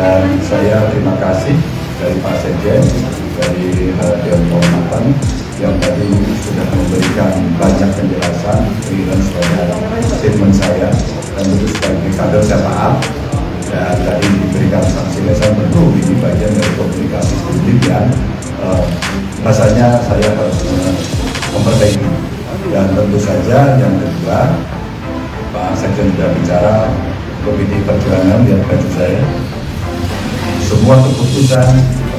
dan saya terima kasih dari Pak Sekjen dari Harian Kehormatan yang tadi sudah memberikan banyak penjelasan dan sebagai statement saya dan itu sebagai kader saya maaf dan tadi diberikan sanksi lesan tentu ini bagian dari komunikasi publik eh, rasanya saya harus memperbaiki dan tentu saja yang kedua Pak Sekjen sudah bicara Komite perjalanan lihat baju saya semua keputusan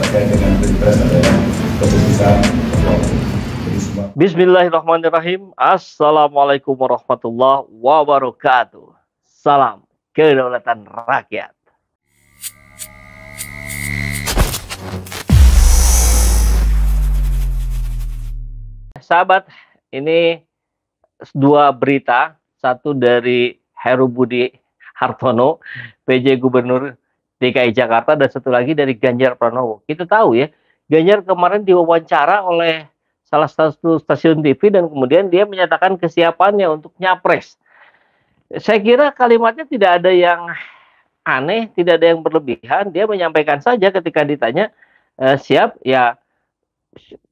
terkait dengan pilpres adalah keputusan ketua Bismillahirrahmanirrahim. Assalamualaikum warahmatullahi wabarakatuh. Salam kedaulatan rakyat. Sahabat, ini dua berita. Satu dari Heru Budi Hartono, PJ Gubernur DKI Jakarta dan satu lagi dari Ganjar Pranowo. Kita tahu ya, Ganjar kemarin diwawancara oleh salah satu stasiun TV dan kemudian dia menyatakan kesiapannya untuk nyapres. Saya kira kalimatnya tidak ada yang aneh, tidak ada yang berlebihan. Dia menyampaikan saja ketika ditanya e, siap ya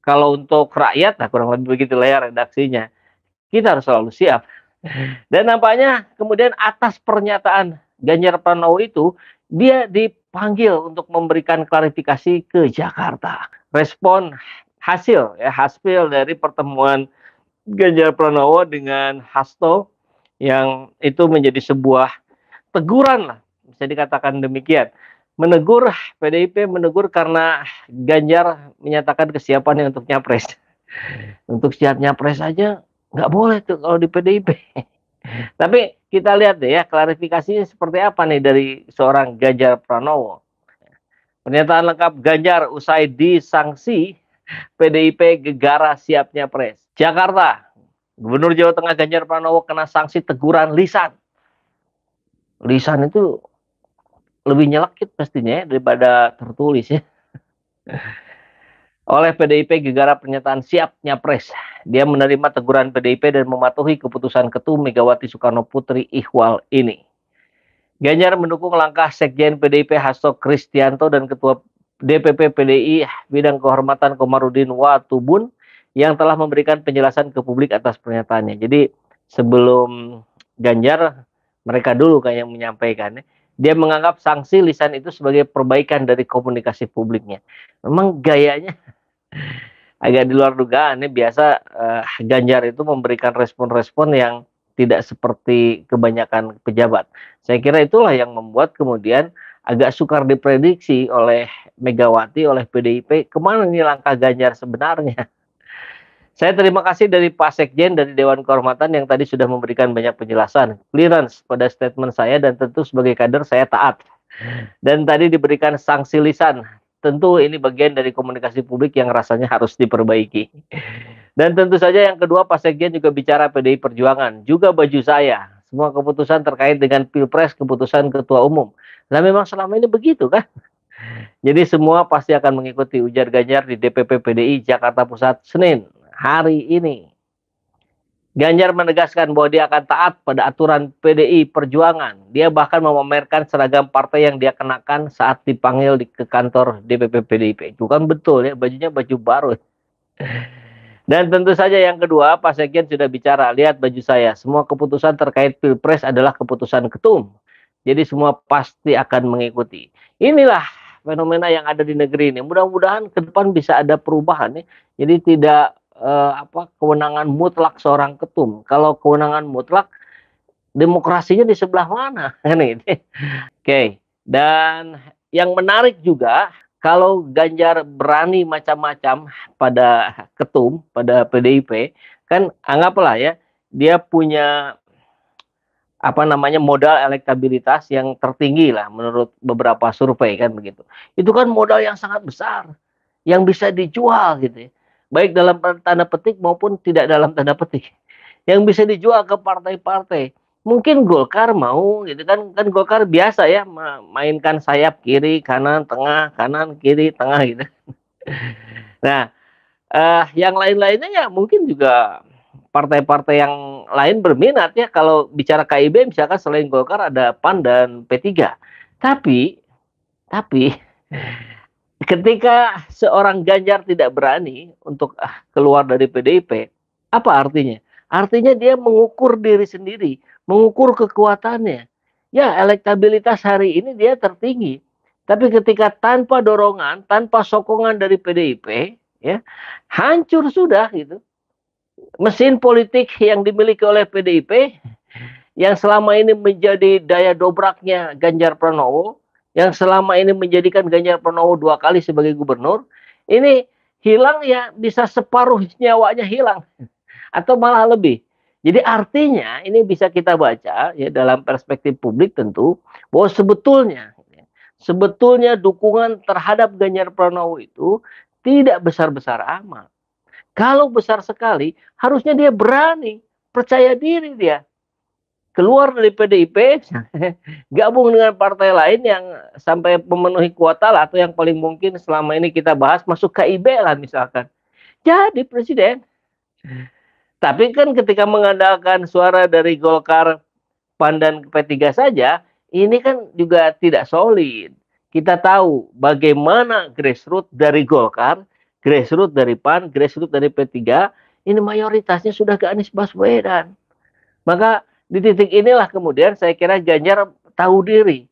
kalau untuk rakyat nah kurang lebih begitu lah ya redaksinya. Kita harus selalu siap. Dan nampaknya kemudian atas pernyataan Ganjar Pranowo itu dia dipanggil untuk memberikan klarifikasi ke Jakarta. Respon hasil ya hasil dari pertemuan Ganjar Pranowo dengan Hasto yang itu menjadi sebuah teguran lah bisa dikatakan demikian menegur PDIP menegur karena Ganjar menyatakan kesiapannya untuk nyapres untuk siap nyapres aja nggak boleh tuh kalau di PDIP Tapi kita lihat deh ya klarifikasinya seperti apa nih dari seorang Ganjar Pranowo. Pernyataan lengkap Ganjar usai disanksi PDIP gegara siapnya pres. Jakarta, Gubernur Jawa Tengah Ganjar Pranowo kena sanksi teguran lisan. Lisan itu lebih nyelekit pastinya ya, daripada tertulis ya. oleh PDIP gegara pernyataan siap nyapres. Dia menerima teguran PDIP dan mematuhi keputusan Ketum Megawati Soekarno Putri Ikhwal ini. Ganjar mendukung langkah Sekjen PDIP Hasto Kristianto dan Ketua DPP PDI Bidang Kehormatan Komarudin Watubun yang telah memberikan penjelasan ke publik atas pernyataannya. Jadi sebelum Ganjar mereka dulu kayak yang menyampaikannya dia menganggap sanksi lisan itu sebagai perbaikan dari komunikasi publiknya. Memang gayanya agak di luar dugaan ya biasa uh, Ganjar itu memberikan respon-respon yang tidak seperti kebanyakan pejabat. Saya kira itulah yang membuat kemudian agak sukar diprediksi oleh Megawati, oleh PDIP, kemana ini langkah Ganjar sebenarnya. Saya terima kasih dari Pak Sekjen dari Dewan Kehormatan yang tadi sudah memberikan banyak penjelasan, clearance pada statement saya dan tentu sebagai kader saya taat. Dan tadi diberikan sanksi lisan tentu ini bagian dari komunikasi publik yang rasanya harus diperbaiki. Dan tentu saja yang kedua Pak Sekjen juga bicara PDI Perjuangan, juga baju saya. Semua keputusan terkait dengan Pilpres, keputusan Ketua Umum. Nah memang selama ini begitu kan? Jadi semua pasti akan mengikuti ujar Ganjar di DPP PDI Jakarta Pusat Senin hari ini. Ganjar menegaskan bahwa dia akan taat pada aturan PDI Perjuangan. Dia bahkan memamerkan seragam partai yang dia kenakan saat dipanggil di, ke kantor DPP PDIP. Itu kan betul ya, bajunya baju baru. Dan tentu saja yang kedua, Pak Sekjen sudah bicara, lihat baju saya. Semua keputusan terkait Pilpres adalah keputusan ketum. Jadi semua pasti akan mengikuti. Inilah fenomena yang ada di negeri ini. Mudah-mudahan ke depan bisa ada perubahan ya. Jadi tidak eh, apa kewenangan mutlak seorang ketum. Kalau kewenangan mutlak demokrasinya di sebelah mana kan gitu. Oke, okay. dan yang menarik juga kalau Ganjar berani macam-macam pada ketum, pada PDIP, kan anggaplah ya dia punya apa namanya modal elektabilitas yang tertinggi lah menurut beberapa survei kan begitu. Itu kan modal yang sangat besar yang bisa dijual gitu ya baik dalam tanda petik maupun tidak dalam tanda petik yang bisa dijual ke partai-partai mungkin Golkar mau gitu kan kan Golkar biasa ya mainkan sayap kiri kanan tengah kanan kiri tengah gitu nah eh, yang lain-lainnya ya mungkin juga partai-partai yang lain berminat ya kalau bicara KIB misalkan selain Golkar ada PAN dan P3 tapi tapi ketika seorang Ganjar tidak berani untuk ah, keluar dari PDIP, apa artinya? Artinya dia mengukur diri sendiri, mengukur kekuatannya. Ya, elektabilitas hari ini dia tertinggi. Tapi ketika tanpa dorongan, tanpa sokongan dari PDIP, ya, hancur sudah gitu. Mesin politik yang dimiliki oleh PDIP yang selama ini menjadi daya dobraknya Ganjar Pranowo yang selama ini menjadikan Ganjar Pranowo dua kali sebagai gubernur ini hilang ya bisa separuh nyawanya hilang atau malah lebih. Jadi artinya ini bisa kita baca ya dalam perspektif publik tentu bahwa sebetulnya sebetulnya dukungan terhadap Ganjar Pranowo itu tidak besar-besar amat. Kalau besar sekali harusnya dia berani, percaya diri dia keluar dari PDIP, gabung dengan partai lain yang sampai memenuhi kuota lah, atau yang paling mungkin selama ini kita bahas masuk KIB lah misalkan. Jadi presiden. Tapi kan ketika mengandalkan suara dari Golkar, PAN dan P3 saja, ini kan juga tidak solid. Kita tahu bagaimana grassroots dari Golkar, grassroots dari PAN, grassroots dari P3, ini mayoritasnya sudah ke Anies Baswedan. Maka di titik inilah kemudian saya kira Ganjar tahu diri.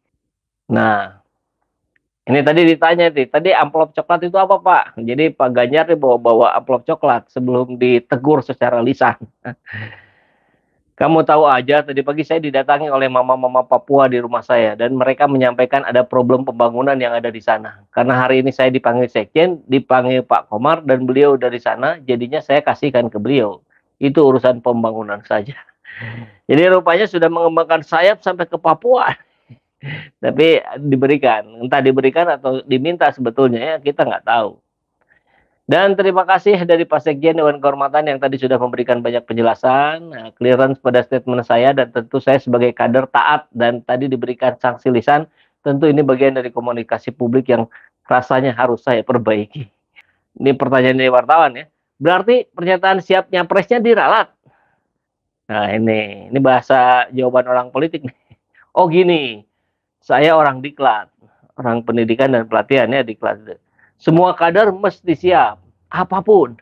Nah, ini tadi ditanya nih, tadi amplop coklat itu apa Pak? Jadi Pak Ganjar bawa-bawa amplop coklat sebelum ditegur secara lisan. Kamu tahu aja, tadi pagi saya didatangi oleh mama-mama Papua di rumah saya dan mereka menyampaikan ada problem pembangunan yang ada di sana. Karena hari ini saya dipanggil sekjen, dipanggil Pak Komar dan beliau dari sana, jadinya saya kasihkan ke beliau. Itu urusan pembangunan saja. Jadi rupanya sudah mengembangkan sayap sampai ke Papua. Tapi diberikan, entah diberikan atau diminta sebetulnya ya kita nggak tahu. Dan terima kasih dari Pak Sekjen Dewan Kehormatan yang tadi sudah memberikan banyak penjelasan, eh, clearance pada statement saya dan tentu saya sebagai kader taat dan tadi diberikan sanksi lisan, tentu ini bagian dari komunikasi publik yang rasanya harus saya perbaiki. Ini pertanyaan dari wartawan ya. Berarti pernyataan siapnya presnya diralat. Nah ini, ini bahasa jawaban orang politik nih. Oh gini, saya orang diklat, orang pendidikan dan pelatihannya diklat. Semua kader mesti siap, apapun.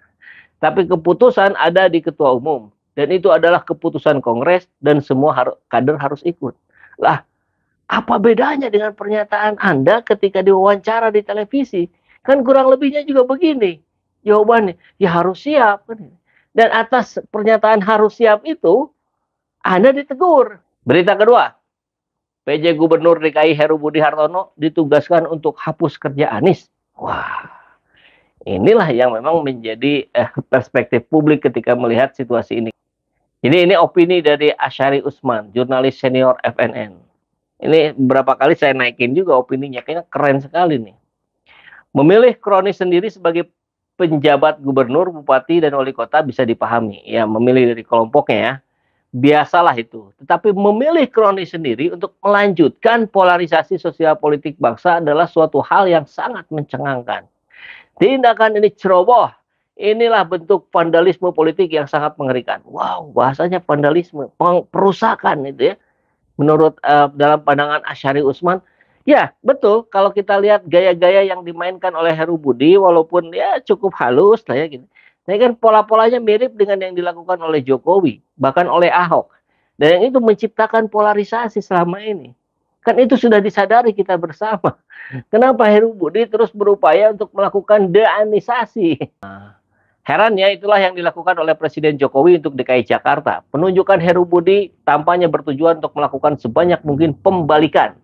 Tapi keputusan ada di ketua umum. Dan itu adalah keputusan kongres dan semua har kader harus ikut. Lah, apa bedanya dengan pernyataan Anda ketika diwawancara di televisi? Kan kurang lebihnya juga begini. Jawabannya, ya harus siap. Kan? dan atas pernyataan harus siap itu Anda ditegur. Berita kedua, PJ Gubernur DKI Heru Budi Hartono ditugaskan untuk hapus kerja Anies. Wah, inilah yang memang menjadi eh, perspektif publik ketika melihat situasi ini. Jadi ini opini dari Ashari Usman, jurnalis senior FNN. Ini berapa kali saya naikin juga opininya, kayaknya keren sekali nih. Memilih kronis sendiri sebagai penjabat gubernur, bupati, dan wali kota bisa dipahami. Ya, memilih dari kelompoknya ya. Biasalah itu. Tetapi memilih kroni sendiri untuk melanjutkan polarisasi sosial politik bangsa adalah suatu hal yang sangat mencengangkan. Tindakan ini ceroboh. Inilah bentuk vandalisme politik yang sangat mengerikan. Wow, bahasanya vandalisme, perusakan itu ya. Menurut uh, dalam pandangan Asyari Usman, Ya, betul. Kalau kita lihat gaya-gaya yang dimainkan oleh Heru Budi, walaupun ya cukup halus lah ya gitu. Nah, kan pola-polanya mirip dengan yang dilakukan oleh Jokowi, bahkan oleh Ahok. Dan yang itu menciptakan polarisasi selama ini. Kan itu sudah disadari kita bersama. Kenapa Heru Budi terus berupaya untuk melakukan deanisasi? Nah, Heran ya, itulah yang dilakukan oleh Presiden Jokowi untuk DKI Jakarta. Penunjukan Heru Budi tampaknya bertujuan untuk melakukan sebanyak mungkin pembalikan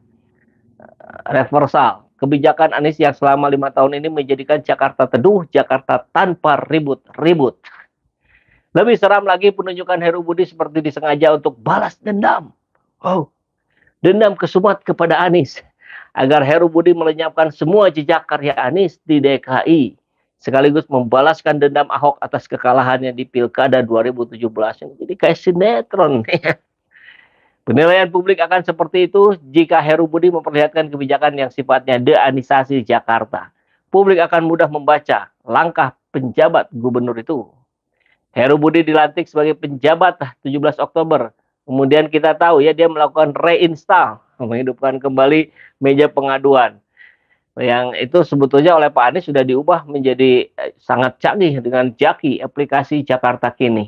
reversal. Kebijakan Anies yang selama lima tahun ini menjadikan Jakarta teduh, Jakarta tanpa ribut-ribut. Lebih seram lagi penunjukan Heru Budi seperti disengaja untuk balas dendam. Oh, dendam kesumat kepada Anies. Agar Heru Budi melenyapkan semua jejak karya Anies di DKI. Sekaligus membalaskan dendam Ahok atas kekalahannya di Pilkada 2017. Jadi kayak sinetron. Penilaian publik akan seperti itu jika Heru Budi memperlihatkan kebijakan yang sifatnya deanisasi Jakarta. Publik akan mudah membaca langkah penjabat gubernur itu. Heru Budi dilantik sebagai penjabat 17 Oktober. Kemudian kita tahu ya dia melakukan reinstall, menghidupkan kembali meja pengaduan. Yang itu sebetulnya oleh Pak Anies sudah diubah menjadi eh, sangat canggih dengan Jaki aplikasi Jakarta Kini.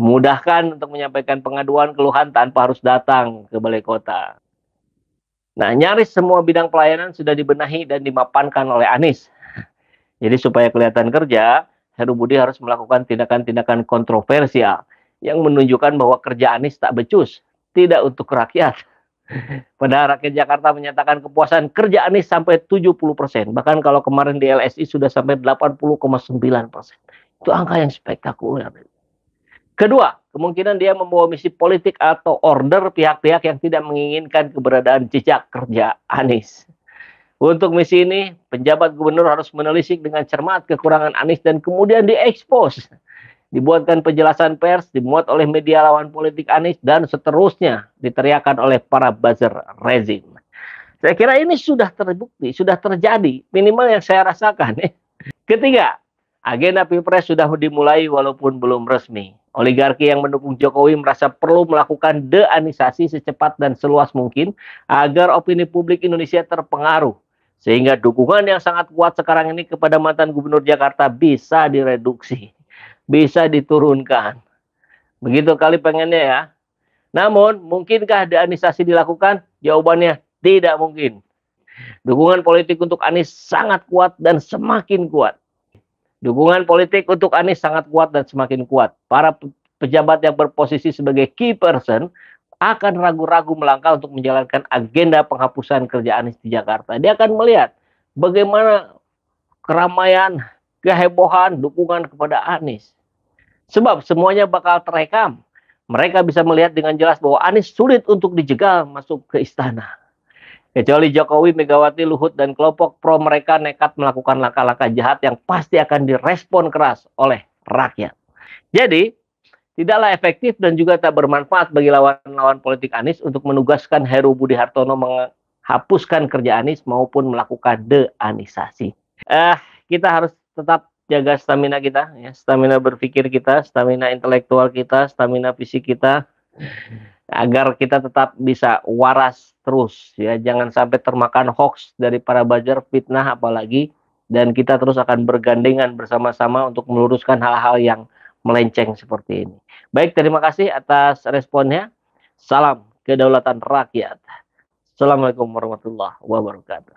Mudahkan untuk menyampaikan pengaduan keluhan tanpa harus datang ke balai kota. Nah, nyaris semua bidang pelayanan sudah dibenahi dan dimapankan oleh Anies. Jadi supaya kelihatan kerja, Heru Budi harus melakukan tindakan-tindakan kontroversial yang menunjukkan bahwa kerja Anies tak becus, tidak untuk rakyat. Padahal rakyat Jakarta menyatakan kepuasan kerja Anies sampai 70 persen. Bahkan kalau kemarin di LSI sudah sampai 80,9 persen. Itu angka yang spektakuler. Kedua, kemungkinan dia membawa misi politik atau order pihak-pihak yang tidak menginginkan keberadaan jejak kerja Anies. Untuk misi ini, penjabat gubernur harus menelisik dengan cermat kekurangan Anies dan kemudian diekspos. Dibuatkan penjelasan pers, dimuat oleh media lawan politik Anies, dan seterusnya diteriakan oleh para buzzer rezim. Saya kira ini sudah terbukti, sudah terjadi, minimal yang saya rasakan. Eh. Ketiga, agenda Pilpres sudah dimulai walaupun belum resmi Oligarki yang mendukung Jokowi merasa perlu melakukan deanisasi secepat dan seluas mungkin agar opini publik Indonesia terpengaruh. Sehingga dukungan yang sangat kuat sekarang ini kepada mantan gubernur Jakarta bisa direduksi, bisa diturunkan. Begitu kali pengennya ya. Namun, mungkinkah deanisasi dilakukan? Jawabannya tidak mungkin. Dukungan politik untuk Anies sangat kuat dan semakin kuat. Dukungan politik untuk Anies sangat kuat dan semakin kuat. Para pejabat yang berposisi sebagai key person akan ragu-ragu melangkah untuk menjalankan agenda penghapusan kerja Anies di Jakarta. Dia akan melihat bagaimana keramaian, kehebohan, dukungan kepada Anies. Sebab semuanya bakal terekam. Mereka bisa melihat dengan jelas bahwa Anies sulit untuk dijegal masuk ke istana. Kecuali Jokowi, Megawati, Luhut, dan kelompok pro mereka nekat melakukan langkah-langkah jahat yang pasti akan direspon keras oleh rakyat. Jadi, tidaklah efektif dan juga tak bermanfaat bagi lawan-lawan politik Anies untuk menugaskan Heru Budi Hartono menghapuskan kerja Anies maupun melakukan de-anisasi. Eh, kita harus tetap jaga stamina kita, ya, stamina berpikir kita, stamina intelektual kita, stamina fisik kita agar kita tetap bisa waras terus ya jangan sampai termakan hoax dari para buzzer fitnah apalagi dan kita terus akan bergandengan bersama-sama untuk meluruskan hal-hal yang melenceng seperti ini. Baik, terima kasih atas responnya. Salam kedaulatan rakyat. Assalamualaikum warahmatullahi wabarakatuh.